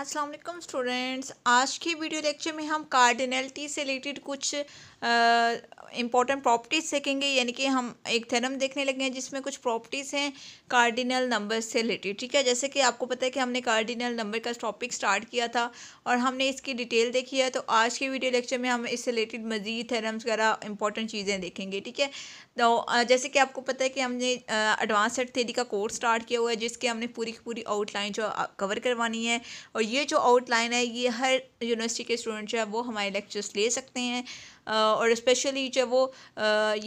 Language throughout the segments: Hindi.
असलम स्टूडेंट्स आज की वीडियो लेक्चर में हम कार्डिनलिटी से रिलेटेड कुछ इम्पॉर्टेंट प्रॉपर्टीज़ देखेंगे यानी कि हम एक थेरम देखने लगे हैं जिसमें कुछ प्रॉपर्टीज़ हैं कार्डिनल नंबर से रिलेटेड ठीक है जैसे कि आपको पता है कि हमने कार्डिनल नंबर का टॉपिक स्टार्ट किया था और हमने इसकी डिटेल देखी है तो आज के वीडियो लेक्चर में हम इससे रिलेटेड मजीद थेरम्स वगैरह इंपॉर्टेंट चीज़ें देखेंगे ठीक है तो जैसे कि आपको पता है कि हमने एडवांस थेरी का कोर्स स्टार्ट किया हुआ है जिसके हमने पूरी की पूरी आउटलाइन जो कवर करवानी है और ये जो आउटलाइन है ये हर यूनिवर्सिटी के स्टूडेंट जो है वो हमारे लेक्चर्स ले सकते हैं और स्पेशली जो वो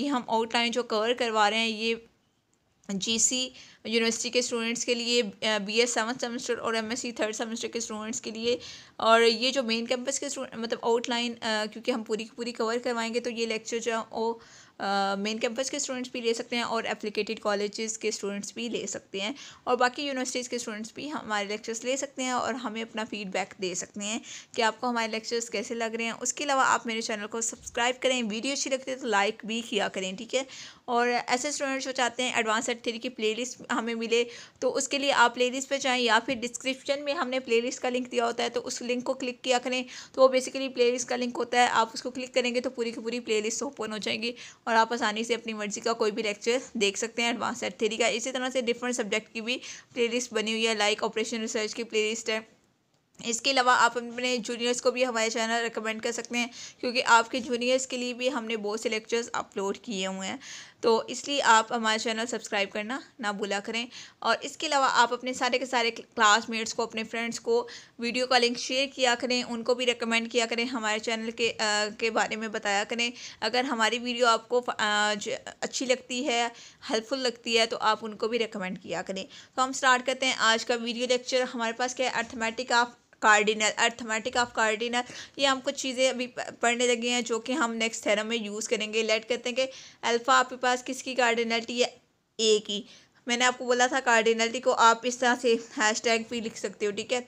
ये हम आउटलाइन जो कवर करवा रहे हैं ये जीसी यूनिवर्सिटी के स्टूडेंट्स के लिए बी एस सेवन सेमेस्टर और M S C third semester के स्टूडेंट्स के लिए और ये जो मेन कैंपस के मतलब आउटलाइन क्योंकि हम पूरी की पूरी कवर करवाएंगे तो ये लेक्चर जो है वो मेन कैंपस के स्टूडेंट्स भी ले सकते हैं और एप्लीकेटेड कॉलेजेस के स्टूडेंट्स भी ले सकते हैं और बाकी यूनिवर्सिटीज़ के स्टूडेंट्स भी हमारे लेक्चर्स ले सकते हैं और हमें अपना फीडबैक दे सकते हैं कि आपको हमारे लेक्चर्स कैसे लग रहे हैं उसके अलावा आप मेरे चैनल को सब्सक्राइब करें वीडियो अच्छी लगती है तो लाइक भी किया करें ठीक है और ऐसे स्टूडेंट्स जो चाहते हैं एडवांस एड थ्री की लिस्ट हमें मिले तो उसके लिए आप लिस्ट पर जाएँ या फिर डिस्क्रिप्शन में हमने लिस्ट का लिंक दिया होता है तो उस लिंक को क्लिक किया करें तो वो बेसिकली लिस्ट का लिंक होता है आप उसको क्लिक करेंगे तो पूरी की पूरी लिस्ट ओपन हो जाएगी और और आप आसानी से अपनी मर्जी का कोई भी लेक्चर देख सकते हैं एडवांस सेट थेरी का इसी तरह से डिफरेंट सब्जेक्ट की भी प्ले बनी हुई है लाइक ऑपरेशन रिसर्च की प्ले है इसके अलावा आप अपने जूनियर्स को भी हमारे चैनल रिकमेंड कर सकते हैं क्योंकि आपके जूनियर्स के लिए भी हमने बहुत से लेक्चर्स अपलोड किए हुए हैं तो इसलिए आप हमारा चैनल सब्सक्राइब करना ना भूला करें और इसके अलावा आप अपने सारे के सारे क्लासमेट्स को अपने फ्रेंड्स को वीडियो का लिंक शेयर किया करें उनको भी रिकमेंड किया करें हमारे चैनल के आ, के बारे में बताया करें अगर हमारी वीडियो आपको आ, अच्छी लगती है हेल्पफुल लगती है तो आप उनको भी रिकमेंड किया करें तो हम स्टार्ट करते हैं आज का वीडियो लेक्चर हमारे पास क्या है arithmetic of cardinal arithmetic of cardinal ये हम कुछ चीज़ें अभी पढ़ने लगे हैं जो कि हम नेक्स्ट थेरम में यूज़ करेंगे लेट कहते हैं कि अल्फ़ा आपके पास किसकी कार्डिनलिटी है ए की मैंने आपको बोला था कार्डिनलिटी को आप इस तरह से हैश टैग भी लिख सकते हो ठीक है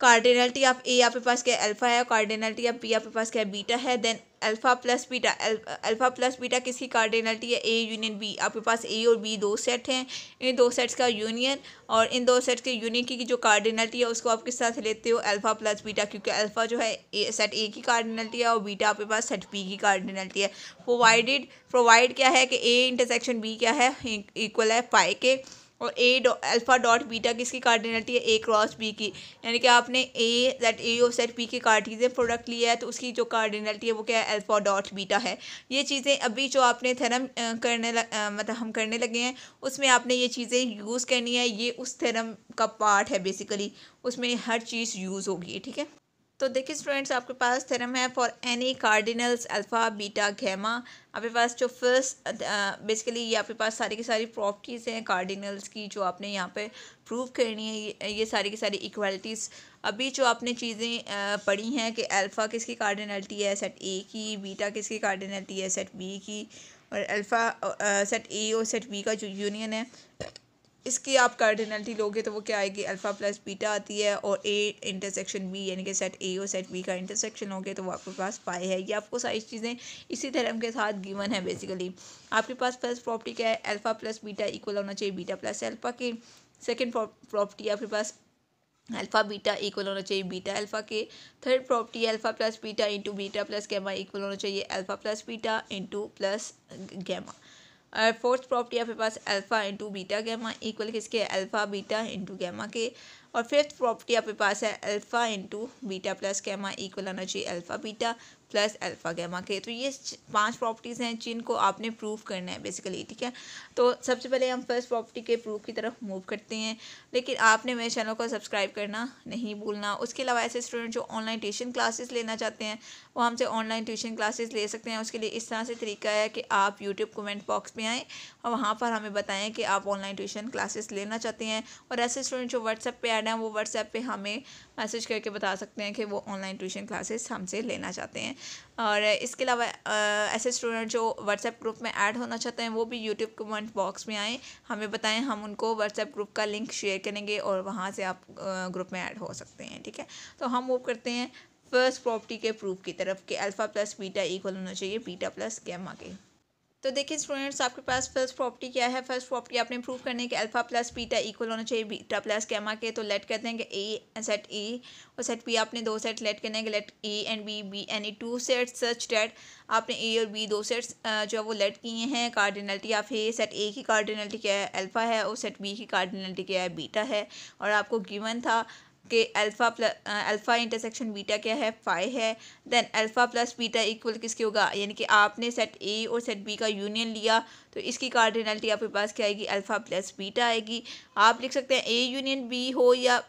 कार्डिनलिटी ऑफ ए आपके पास क्या अल्फ़ा है कार्डिनलिटी ऑफ बी आपके पास क्या बीटा है then alpha plus beta alpha plus beta किसकी कार्डिनलिटी है ए यूनियन बी आपके पास ए और बी दो सेट हैं इन दो सेट्स का यूनियन और इन दो सेट्स के यूनियन की जो कार्डिनलिटी है उसको आप किस साथ लेते हो अल्फ़ा प्लस बीटा क्योंकि अल्फ़ा जो है ए सेट ए की कार्डिनलिटी है और बीटा आपके पास सेट बी की कार्डिनलिटी है प्रोवाइडेड प्रोवाइड क्या है कि ए इंटरसेक्शन बी क्या है इक्वल है फाइव के और ए अल्फ़ा डॉट बीटा किसकी कार्डिनलिटी है ए क्रॉस बी की यानी कि आपने ए दैट ए और सेट पी के कार्टिजन प्रोडक्ट लिया है तो उसकी जो कार्डिनलिटी है वो क्या है अल्फ़ा डॉट बीटा है ये चीज़ें अभी जो आपने थेरम करने लग, आ, मतलब हम करने लगे हैं उसमें आपने ये चीज़ें यूज़ करनी है ये उस थेरम का पार्ट है बेसिकली उसमें हर चीज़ यूज़ होगी ठीक है तो देखिए स्टूडेंट्स आपके पास थेरम है for any cardinals alpha beta gamma आपके पास जो फर्स्ट बेसिकली ये आपके पास सारी की सारी प्रॉपर्टीज़ हैं कार्डिनल्स की जो आपने यहाँ पे प्रूव करनी है ये, ये सारी की सारी इक्वलिटीज़ अभी जो आपने चीज़ें पढ़ी हैं कि अल्फ़ा किसकी कार्डिनलिटी है सेट ए की बीटा किसकी कार्डिनलिटी है सेट बी की और अल्फ़ा सेट ए और सेट बी का जो यूनियन है इसकी आप कार्डिनलिटी लोगे तो वो क्या आएगी अल्फ़ा प्लस बीटा आती है और ए इंटरसेक्शन बी यानी कि सेट ए और सेट बी का इंटरसेक्शन हो गया तो वो आपके पास पाए है ये आपको सारी चीज़ें इसी थ्योरम के साथ गिवन है बेसिकली आपके पास फर्स्ट प्रॉपर्टी क्या है अल्फ़ा प्लस बीटा इक्वल होना चाहिए बीटा प्लस अल्फ़ा के सेकेंड प्रॉपर्टी आपके पास अल्फ़ा बीटा इक्वल होना चाहिए बीटा अल्फ़ा के third property alpha plus beta into beta plus gamma equal होना चाहिए alpha plus beta into plus gamma fourth property आपके पास alpha into beta gamma equal किसके अल्फ़ा बीटा इंटू गैमा के और फिफ्थ प्रॉपर्टी आपके पास है alpha into beta plus gamma equal आना चाहिए alpha beta plus alpha gamma के तो ये पांच प्रॉपर्टीज़ हैं जिनको आपने प्रूव करना है बेसिकली ठीक है तो सबसे पहले हम फर्स्ट प्रॉपर्टी के प्रूफ की तरफ मूव करते हैं लेकिन आपने मेरे चैनल को सब्सक्राइब करना नहीं भूलना उसके अलावा ऐसे स्टूडेंट जो ऑनलाइन ट्यूशन क्लासेस लेना चाहते हैं वो हमसे ऑनलाइन ट्यूशन क्लासेस ले सकते हैं उसके लिए इस तरह से तरीका है कि आप यूट्यूब कमेंट बॉक्स में आएँ और वहाँ पर हमें बताएं कि आप ऑनलाइन ट्यूशन क्लासेस लेना चाहते हैं और ऐसे स्टूडेंट जो व्हाट्सएप पे ऐड हैं वो व्हाट्सएप पे हमें मैसेज करके बता सकते हैं कि वो ऑनलाइन ट्यूशन क्लासेस हमसे लेना चाहते हैं और इसके अलावा ऐसे स्टूडेंट जो व्हाट्सएप ग्रुप में ऐड होना चाहते हैं वो भी यूट्यूब कमेंट बॉक्स में आएँ हमें बताएँ हम उनको व्हाट्सएप ग्रुप का लिंक शेयर करेंगे और वहाँ से आप ग्रुप में ऐड हो सकते हैं ठीक है तो हम वो करते हैं फर्स्ट प्रॉपर्टी के प्रूफ की तरफ कि अल्फ़ा प्लस बीटा इक्वल होना चाहिए बीटा प्लस गैमा के तो देखिए स्टूडेंट्स आपके पास फर्स्ट प्रॉपर्टी क्या है फर्स्ट प्रॉपर्टी आपने प्रूव करने के अल्फा प्लस बीटा इक्वल होना चाहिए बीटा प्लस कैमा के तो लेट कहते हैं कि ए सेट ए और सेट बी आपने दो सेट लेट करने के let A and B be any ई टू सेट सच डेट आपने ए और बी दो सेट्स जो है वो लेट किए हैं कार्डिनलिटी आप ए सेट ए की कार्डिनलिटी क्या है अल्फ़ा है और सेट बी की कार्डिनलिटी क्या है बीटा है और आपको गिवन था कि alpha plus alpha intersection beta क्या है फाइव है then alpha plus beta equal किसके होगा यानी कि आपने सेट ए और सेट बी का यूनियन लिया तो इसकी कार्डिनलिटी आपके पास क्या आएगी अल्फ़ा प्लस बीटा आएगी आप लिख सकते हैं ए यूनियन बी हो या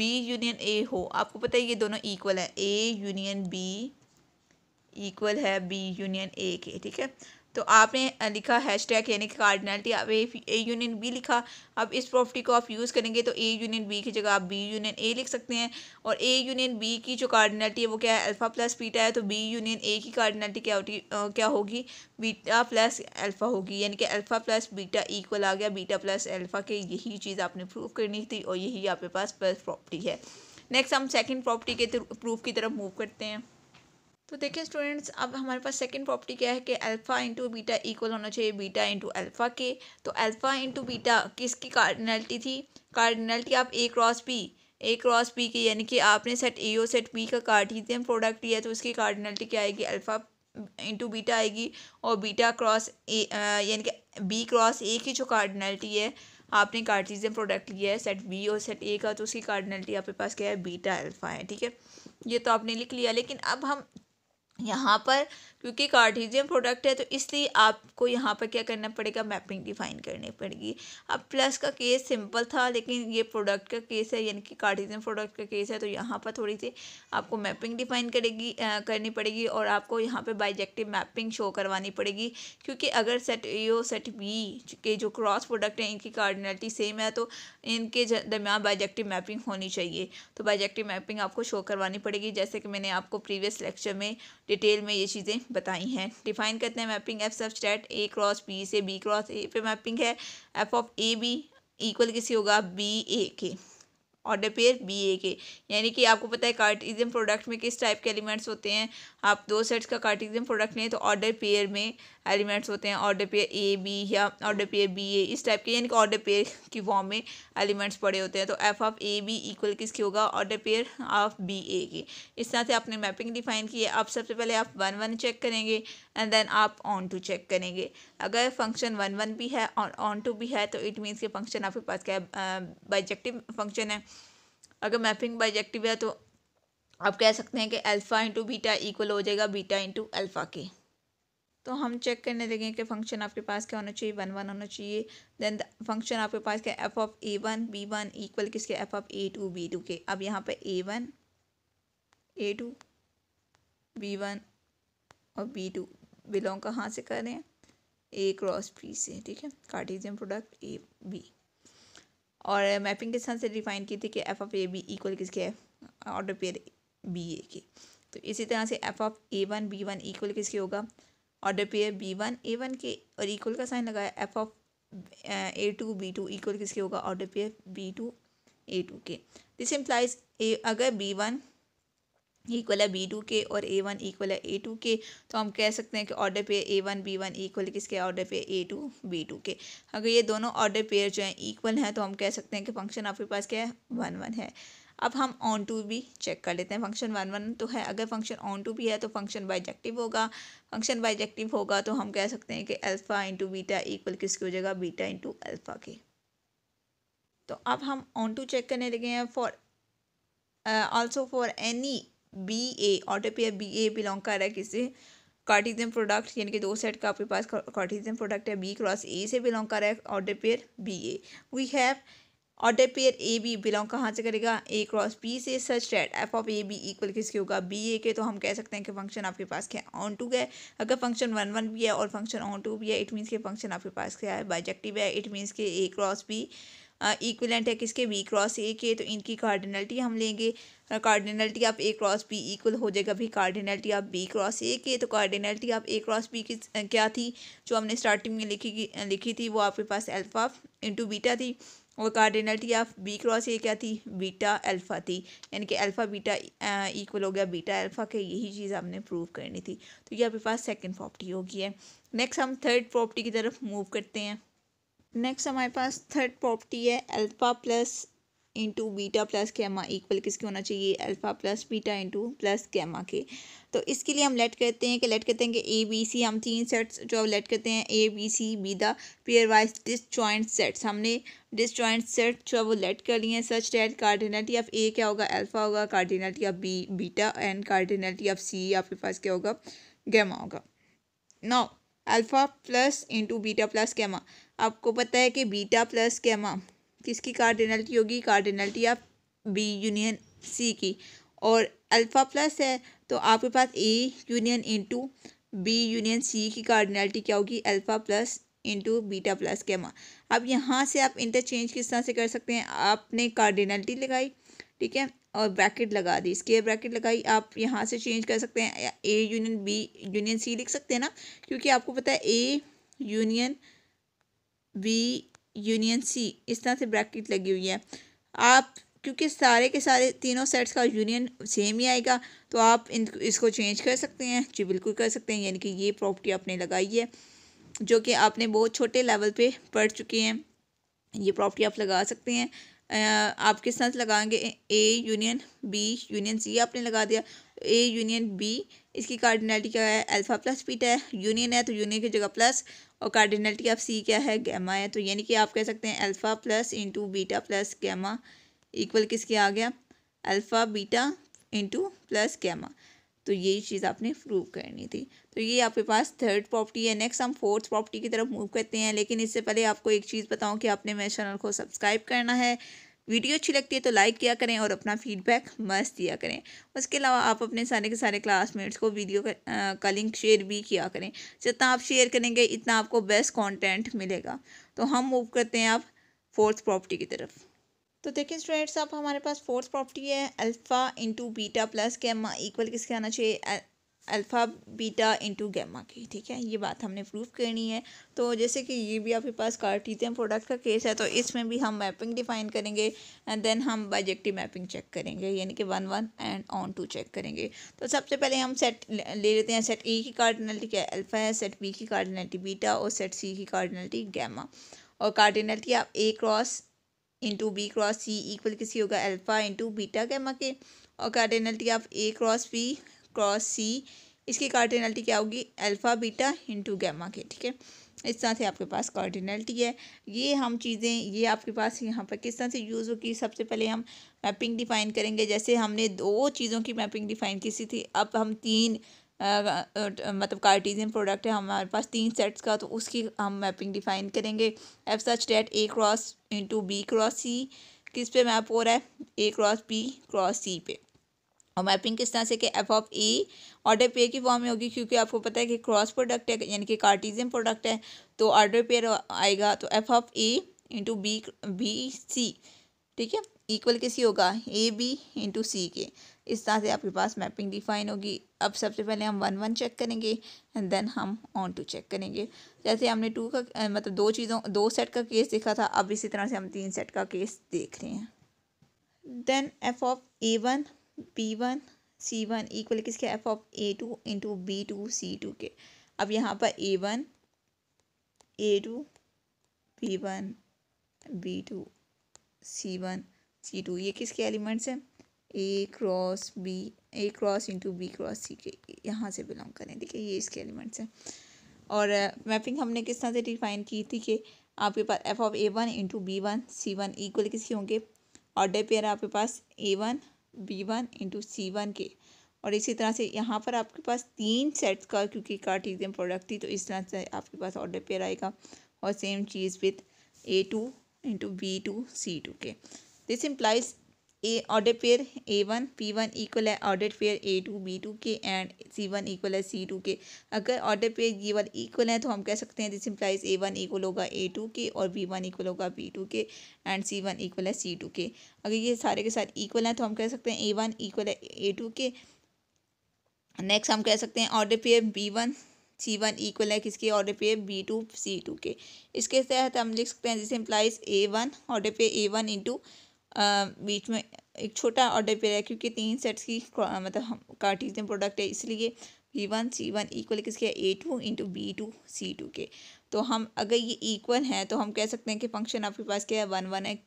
बी यूनियन ए हो आपको पता है ये दोनों इक्वल है ए यूनियन बी इक्वल है बी यूनियन ए के ठीक है तो आपने लिखा हैश टैग यानी कि कार्डिनलिटी अब ए ए यूनियन बी लिखा अब इस प्रॉपर्टी को आप यूज़ करेंगे तो ए यूनियन बी की जगह आप बी यूनियन ए लिख सकते हैं और ए यूनियन बी की जो कार्डिनलिटी है वो क्या है अल्फ़ा प्लस बीटा है तो बी यूनियन ए की कार्डिनलिटी क्या होती क्या होगी बीटा प्लस अल्फ़ा होगी यानी कि अल्फ़ा प्लस बीटा इक्वल आ गया बीटा प्लस अल्फ़ा के यही चीज़ आपने प्रूव करनी थी और यही आपके पास प्लस प्रॉपर्टी है नेक्स्ट हम सेकेंड प्रॉपर्टी के प्रूफ की तरफ मूव करते हैं तो देखिए स्टूडेंट्स अब हमारे पास सेकंड प्रॉपर्टी क्या है कि अल्फ़ा इंटू बीटा इक्वल होना चाहिए बीटा इंटू अल्फ़ा के तो अल्फ़ा इंटू बीटा किसकी कार्डिनलिटी थी कार्डिनलिटी आप A cross B A cross B की यानी कि आपने सेट ए और सेट बी का कार्टिजियन प्रोडक्ट लिया तो उसकी कार्डिनलिटी क्या आएगी अल्फ़ा इंटू बीटा आएगी और बीटा क्रॉस ए यानी कि बी क्रॉस ए की जो कार्डिनलिटी है आपने कार्टीजियन प्रोडक्ट लिया है सेट बी और सेट ए का तो उसकी कार्डिनलिटी आपके पास क्या है बीटा अल्फ़ा है ठीक है ये तो आपने लिख लिया लेकिन अब हम यहाँ पर क्योंकि कार्टिजियम प्रोडक्ट है तो इसलिए आपको यहाँ पर क्या करना पड़ेगा मैपिंग डिफाइन करनी पड़ेगी अब प्लस का केस सिंपल था लेकिन ये प्रोडक्ट का केस है यानी कि कार्टीजियम प्रोडक्ट का केस है तो यहाँ पर थोड़ी सी आपको मैपिंग डिफाइन करेगी आ, करनी पड़ेगी और आपको यहाँ पर बाइजेक्टिव मैपिंग शो करवानी पड़ेगी क्योंकि अगर सेट ए और सेट बी के जो क्रॉस प्रोडक्ट हैं इनकी कार्डिनलिटी सेम है तो इनके दरमियान बाइजेक्टिव मैपिंग होनी चाहिए तो बाइजेक्टिव मैपिंग आपको शो करवानी पड़ेगी जैसे कि मैंने आपको प्रीवियस लेक्चर में डिटेल में ये चीज़ें बताई हैं डिफाइन करते हैं mapping F state A cross B से बी क्रॉस ए पे मैपिंग है F of A B equal किसी होगा बी ए के ऑर्डर पेयर बी ए के यानी कि आपको पता है कार्टिजियम प्रोडक्ट में किस टाइप के एलिमेंट्स होते हैं आप दो सेट्स का कार्टिजियम प्रोडक्ट लें तो ऑर्डर पेयर में एलिमेंट्स होते हैं ऑर्डर पेयर ए बी या ऑर्डर पेयर बी ए इस टाइप के यानी कि ऑर्डर पेयर की फॉर्म में एलिमेंट्स पड़े होते हैं तो F of A B equal किसके होगा order pair of B A के इस तरह से आपने मैपिंग डिफाइन की है अब सबसे पहले आप वन वन चेक करेंगे एंड देन आप ऑन टू चेक करेंगे अगर फंक्शन वन वन भी है और ऑन टू भी है तो इट मीन्स के फंक्शन आपके पास क्या है बाइजेक्टिव फंक्शन है अगर मैपिंग बाइजेक्टिव है तो आप कह सकते हैं कि अल्फ़ा इंटू बीटा इक्वल हो जाएगा बीटा इंटू अल्फ़ा के तो हम चेक करने देंगे कि फंक्शन आपके पास क्या होना चाहिए वन वन होना चाहिए देन फंक्शन आपके पास क्या F of A one B one equal किसके F of A two B two के अब यहाँ पर A one A two B one और बी टू बिलोंग कहाँ से कर रहे हैं ए क्रॉस बी से ठीक है कार्टिजियन प्रोडक्ट ए बी और मैपिंग के साथ से डिफाइन की थी कि F of A B equal किसके है ऑर्डर पेयर बी ए के तो इसी तरह से F of A one B one equal किसके होगा order pair B one A one के और इक्वल का साइन लगाया F of A two B two equal किसके होगा order pair B two A two के दिस इम्प्लाइज ए अगर बी वन इक्वल है बी टू के और ए वन इक्वल है ए टू के तो हम कह सकते हैं कि order pair A one B one equal किसके order pair A two B two के अगर ये दोनों ऑर्डर पेयर जो हैं इक्वल हैं तो हम कह सकते हैं कि फंक्शन आपके पास क्या है वन वन है अब हम ऑन टू भी चेक कर लेते हैं फंक्शन वन वन तो है अगर फंक्शन ऑन टू भी है तो फंक्शन बाइजेक्टिव होगा फंक्शन बाइजेक्टिव होगा तो हम कह सकते हैं कि अल्फ़ा इंटू बीटा इक्वल किसके हो जाएगा बीटा इंटू अल्फ़ा के तो अब हम ऑन टू चेक करने लगे हैं for also for any B A ऑटो बी ए बिलोंग कर रहा है किसे कार्टिजियम प्रोडक्ट यानी कि दो सेट का आपके पास कार्टिजियम प्रोडक्ट है बी क्रॉस ए से बिलोंग कर रहा है order pair pair B A we have order pair pair A B belong कहाँ से करेगा ए क्रॉस बी से such that F of A B equal किसके होगा बी ए के तो हम कह सकते हैं कि फंक्शन आपके पास क्या है ऑन टू है अगर फंक्शन वन वन भी है और फंक्शन ऑन टू भी है इट मीन्स के फंक्शन आपके पास क्या है बाइजेक्टिव है इट मीन्स के ए क्रॉस बी इक्विलेंट है किसके बी क्रॉस ए के तो इनकी कार्डिनलिटी हम लेंगे कार्डिनलिटी आप ए क्रॉस बी इक्वल हो जाएगा भाई कार्डिनलिटी आप बी क्रॉस ए के तो कार्डिनलिटी आप ए क्रॉस बी की क्या थी जो हमने स्टार्टिंग में लिखी लिखी थी वो आपके पास अल्फा इंटू बीटा थी और cardinality of B cross A क्या थी बीटा अल्फ़ा थी यानी कि अल्फ़ा बीटा इक्वल हो गया बीटा अल्फ़ा के यही चीज़ आपने प्रूव करनी थी तो ये आपके पास सेकंड प्रॉपर्टी होगी है नेक्स्ट हम थर्ड प्रॉपर्टी की तरफ मूव करते हैं नेक्स्ट हमारे पास थर्ड प्रॉपर्टी है alpha plus into beta plus gamma equal किसके होना चाहिए alpha plus beta into plus gamma के तो इसके लिए हम लेट करते हैं कि लेट करते हैं कि ए बी सी हम तीन सेट्स जो लेट करते हैं A B C be the pairwise disjoint sets हमने डिस जॉइंट सेट जो है वो लेट कर लिए हैं such that cardinality of A क्या होगा अल्फा होगा cardinality of B beta and cardinality of C आपके पास क्या होगा गैमा होगा now alpha plus into beta plus gamma आपको पता है कि बीटा प्लस कैमा किसकी कार्डिनलिटी होगी कार्डिनलिटी आप बी यूनियन सी की और अल्फ़ा प्लस है तो आपके पास A union into B union C की कार्डिनलिटी क्या होगी alpha plus into beta plus gamma अब यहाँ से आप इंटरचेंज किस तरह से कर सकते हैं आपने कार्डिनलिटी लगाई ठीक है और ब्रैकेट लगा दी स्केयर ब्रैकेट लगाई आप यहाँ से चेंज कर सकते हैं A union B union C लिख सकते हैं ना क्योंकि आपको पता है A union B union C इस तरह से ब्रैकेट लगी हुई है आप क्योंकि सारे के सारे तीनों सेट्स का यूनियन सेम ही आएगा तो आप इन इसको चेंज कर सकते हैं जी बिल्कुल कर सकते हैं यानी कि ये प्रॉपर्टी आपने लगाई है जो कि आपने बहुत छोटे लेवल पे पढ़ चुके हैं ये प्रॉपर्टी आप लगा सकते हैं आप किस तरह से लगाएंगे A union B union C आपने लगा दिया ए यूनियन बी इसकी कार्डिनलिटी क्या है अल्फ़ा प्लस बीटा है यूनियन है तो यूनियन की जगह प्लस और कार्डिनलिटी ऑफ सी क्या है गैमा है तो यानी कि आप कह सकते हैं alpha plus into beta plus gamma equal किसके आ गया alpha beta into plus gamma तो यही चीज़ आपने प्रूव करनी थी तो ये आपके पास थर्ड प्रॉपर्टी है नेक्स्ट हम फोर्थ प्रॉपर्टी की तरफ मूव करते हैं लेकिन इससे पहले आपको एक चीज़ बताऊँ कि आपने मेरे चैनल को सब्सक्राइब करना है वीडियो अच्छी लगती है तो लाइक किया करें और अपना फीडबैक मस्त दिया करें उसके अलावा आप अपने सारे के सारे क्लासमेट्स को वीडियो का, लिंक शेयर भी किया करें जितना आप शेयर करेंगे इतना आपको बेस्ट कॉन्टेंट मिलेगा तो हम मूव करते हैं आप फोर्थ प्रॉपर्टी की तरफ तो देखिए स्टूडेंट्स आप हमारे पास फोर्थ प्रॉपर्टी है अल्फ़ा इंटू बीटा प्लस के एम इक्वल किसके आना चाहिए अल्फ़ा बीटा इंटू गैमा की ठीक है ये बात हमने प्रूफ करनी है तो जैसे कि ये भी आपके पास कार्टीजियन प्रोडक्ट का केस है तो इसमें भी हम मैपिंग डिफाइन करेंगे एंड देन हम बाइजेक्टिव मैपिंग चेक करेंगे यानी कि one one and onto check करेंगे तो सबसे पहले हम सेट ले लेते हैं सेट ए e की कार्डिनलिटी क्या अल्फ़ा है सेट बी की कार्डिनलिटी बीटा और सेट सी की कार्डिनलिटी गैमा और कार्डिनलिटी आप A cross into B cross C equal किसी होगा अल्फ़ा इंटू बीटा गैमा के और कार्डिनलिटी आप A cross B cross C इसकी कार्डिनलिटी क्या होगी अल्फ़ा बीटा इंटू गैमा के ठीक है इस तरह से आपके पास कार्डिनलिटी है ये हम चीज़ें ये आपके पास यहाँ पर किस तरह से यूज़ होगी सबसे पहले हम मैपिंग डिफ़ाइन करेंगे जैसे हमने दो चीज़ों की मैपिंग डिफ़ाइन की थी अब हम तीन मतलब कार्टीजन प्रोडक्ट है हमारे पास तीन सेट्स का तो उसकी हम मैपिंग डिफ़ाइन करेंगे F such that A cross into B cross C किस पे मैप हो रहा है A cross B cross C पे और मैपिंग किस तरह से कि F of E order pair की फॉर्म में होगी क्योंकि आपको पता है कि क्रॉस प्रोडक्ट है यानी कि कार्टिजियन प्रोडक्ट है तो ऑर्डर पेयर आएगा तो F of A into B B C ठीक है इक्वल किसी होगा ए बी इंटू सी के इस तरह से आपके पास मैपिंग डिफाइन होगी अब सबसे पहले हम वन वन चेक करेंगे एंड देन हम ऑन टू चेक करेंगे जैसे हमने टू का मतलब दो चीज़ों दो सेट का केस देखा था अब इसी तरह से हम तीन सेट का केस देख रहे हैं then F of A one B one C one equal किसके F of A two into B two C two के अब यहाँ पर A one A two B one B two C one C two ये किसके एलिमेंट्स हैं A cross B A cross into B cross C के यहाँ से बिलोंग करें देखिए ये इसके एलिमेंट्स हैं और मैपिंग हमने किस तरह से डिफाइन की थी कि आपके पास F of A one into B one C one equal किसके होंगे ऑर्डर पेयर आपके पास A one B one into C one के और इसी तरह से यहाँ पर आपके पास तीन सेट्स का क्योंकि कार्टिजियन प्रोडक्ट थी तो इस तरह से आपके पास ऑर्डर पेयर आएगा और सेम चीज़ with A two into B two C two के this implies A order pair A one P one equal है order pair A two B two के एंड सी वन इक्वल है सी टू के अगर ऑर्डर पेयर ये वन इक्वल है तो हम कह सकते हैं this implies A one equal होगा ए टू के और बी वन इक्वल होगा बी टू के एंड सी वन इक्वल है सी टू के अगर ये सारे के साथ इक्वल हैं तो हम कह सकते हैं ए वन इक्वल है ए टू के नेक्स्ट हम कह सकते हैं order pair B one C one equal है किसके ऑर्डर पे बी टू सी टू के इसके तहत हम लिख सकते हैं जिसे इम्प्लाइज ए वन ऑर्डर पे ए वन इंटू बीच में एक छोटा ऑर्डर रहा है क्योंकि तीन सेट्स की मतलब कार्टीजन प्रोडक्ट है इसलिए B one C one equal किसके A two into B two C two के तो हम अगर ये इक्वल है तो हम कह सकते हैं कि फंक्शन आपके पास क्या है वन वन है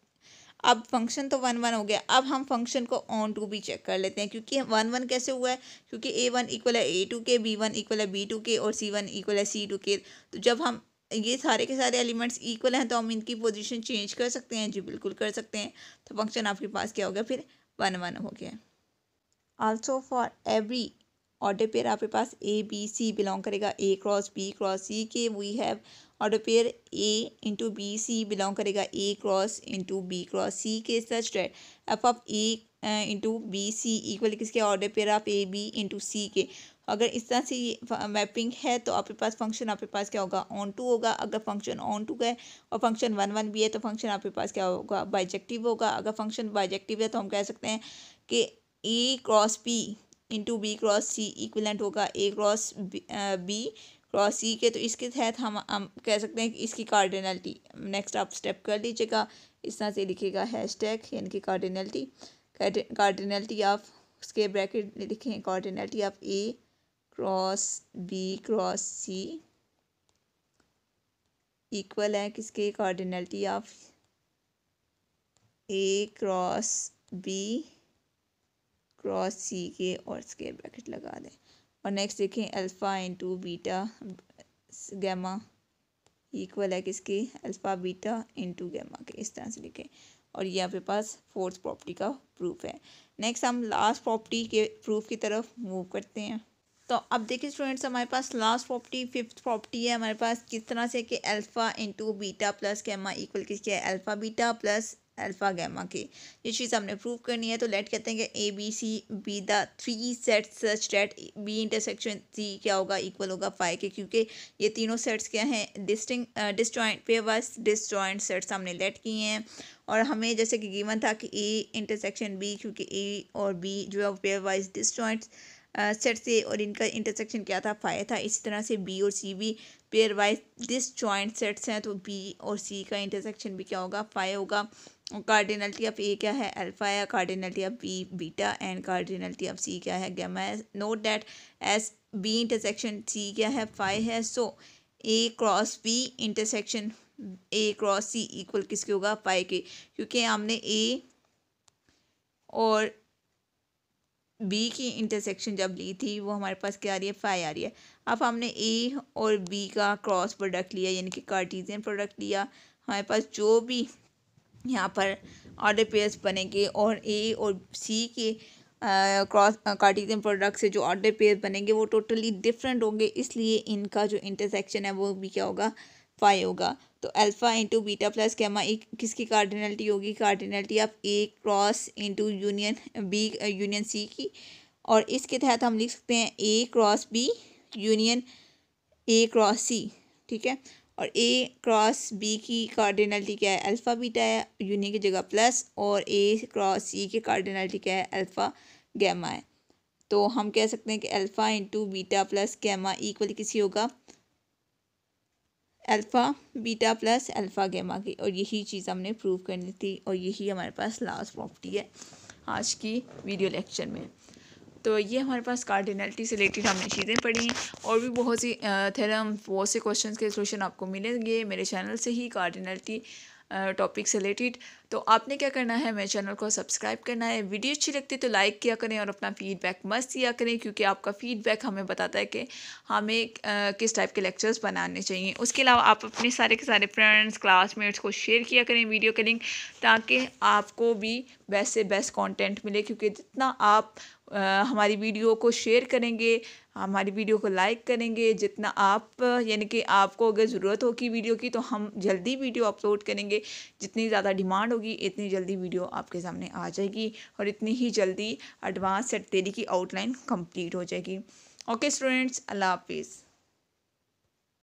अब फंक्शन तो वन वन हो गया अब हम फंक्शन को ऑन टू भी चेक कर लेते हैं क्योंकि वन वन कैसे हुआ है क्योंकि ए वन इक्वल है ए टू के बी वन इक्वल है बी टू के और सी वन इक्वल है सी टू के तो जब हम ये सारे के सारे एलिमेंट्स इक्वल हैं तो हम इनकी पोजीशन चेंज कर सकते हैं जी बिल्कुल कर सकते हैं तो फंक्शन आपके पास क्या हो गया फिर वन वन हो गया also for every order pair आपके पास ए बी सी बिलोंग करेगा A cross B cross C के we have order pair A into B C belong करेगा A cross into B cross C के such that F of A into B C equal किसके order pair of A B into C के अगर इस तरह से ये मैपिंग है तो आपके पास फंक्शन आपके पास क्या होगा ऑन टू होगा अगर फंक्शन ऑन टू है और फंक्शन वन वन भी है तो फंक्शन आपके पास क्या होगा बाइजेक्टिव होगा अगर फंक्शन बाइजेक्टिव है तो हम कह सकते हैं कि A cross B into B cross C equivalent होगा A cross B cross C के तो इसके तहत हम हम कह सकते हैं कि इसकी कार्डिनलिटी नेक्स्ट आप स्टेप कर लीजिएगा इस तरह से लिखेगा हैश टैग यानी कि कार्डिनलिटी कार्डिनलिटी ऑफ उसके ब्रैकेट लिखें cardinality of A cross B cross C equal है किसके cardinality of A cross B cross C के और स्केयर ब्रैकेट लगा दें और नेक्स्ट देखें alpha into beta gamma equal है किसके अल्फ़ा बीटा इंटू गैमा के इस तरह से लिखें और ये आपके पास फोर्थ प्रॉपर्टी का प्रूफ है नेक्स्ट हम लास्ट प्रॉपर्टी के प्रूफ की तरफ मूव करते हैं तो अब देखिए स्टूडेंट्स हमारे पास लास्ट प्रॉपर्टी फिफ्थ प्रॉपर्टी है हमारे पास किस तरह से कि alpha into beta plus gamma equal किसके है alpha beta plus alpha gamma के ये चीज़ हमने प्रूव करनी है तो लेट कहते हैं कि A B C be the three set such that B intersection C क्या होगा इक्वल होगा फाइव के क्योंकि ये तीनों सेट्स क्या हैं distinct disjoint wise disjoint sets हमने लेट किए हैं और हमें जैसे कि गिवन था कि ए इंटरसेक्शन बी क्योंकि ए और बी जो है पेयर वाइज डिस्टॉइंट सेट से और इनका इंटरसेक्शन क्या था फाइव था इसी तरह से बी और सी भी pairwise disjoint sets हैं तो बी और सी का इंटरसेक्शन भी क्या होगा फाइव होगा कार्डिनलिटी ऑफ ए क्या है अल्फा है cardinality of B beta and cardinality of C क्या है gamma note that S B intersection C क्या है फाइव है so A cross B intersection A cross C equal किसके होगा फाइव के क्योंकि हमने ए और बी की इंटरसेक्शन जब ली थी वो हमारे पास क्या आ रही है फाइव आ रही है अब हमने ए और बी का क्रॉस प्रोडक्ट लिया यानी कि कार्टीजियन प्रोडक्ट लिया हमारे पास जो भी यहाँ पर ऑर्डर पेयर्स बनेंगे और ए और सी के क्रॉस कार्टीजियन प्रोडक्ट से जो ऑर्डर पेयर बनेंगे वो टोटली डिफरेंट होंगे इसलिए इनका जो इंटरसेक्शन है वो भी क्या होगा फाइव होगा तो alpha into beta plus gamma एक किसकी कार्डिनलिटी होगी cardinality of A cross into union B union C की और इसके तहत हम लिख सकते हैं A cross B union A cross C ठीक है और ए क्रॉस बी की कार्डिनलिटी क्या है अल्फ़ा बीटा है यूनियन की जगह प्लस और ए क्रॉस सी की कार्डिनलिटी क्या है अल्फ़ा गैमा है तो हम कह सकते हैं कि alpha into beta plus gamma equal किसी होगा अल्फ़ा बीटा प्लस अल्फ़ा गेमा की और यही चीज़ हमने प्रूव करनी थी और यही हमारे पास लास्ट प्रॉपर्टी है आज की वीडियो लेक्चर में तो ये हमारे पास कार्डिनलिटी से रिलेटेड हमने चीज़ें पढ़ी हैं और भी बहुत सी थेरम बहुत से क्वेश्चंस के सोल्यूशन आपको मिलेंगे मेरे चैनल से ही कार्डिनलिटी टॉपिक से रिलेटेड तो आपने क्या करना है मेरे चैनल को सब्सक्राइब करना है वीडियो अच्छी लगती है तो लाइक किया करें और अपना फीडबैक मस्त दिया करें क्योंकि आपका फीडबैक हमें बताता है कि हमें किस टाइप के लेक्चर्स बनाने चाहिए उसके अलावा आप अपने सारे के सारे फ्रेंड्स क्लासमेट्स को शेयर किया करें वीडियो के लिंक ताकि आपको भी बेस्ट से बेस्ट कॉन्टेंट मिले क्योंकि जितना आप हमारी वीडियो को शेयर करेंगे हमारी वीडियो को लाइक करेंगे जितना आप यानी कि आपको अगर ज़रूरत होगी वीडियो की तो हम जल्दी वीडियो अपलोड करेंगे जितनी ज़्यादा डिमांड होगी इतनी जल्दी वीडियो आपके सामने आ जाएगी और इतनी ही जल्दी एडवांस सेट तेरी की आउटलाइन कंप्लीट हो जाएगी ओके स्टूडेंट्स अल्लाह हाफिज़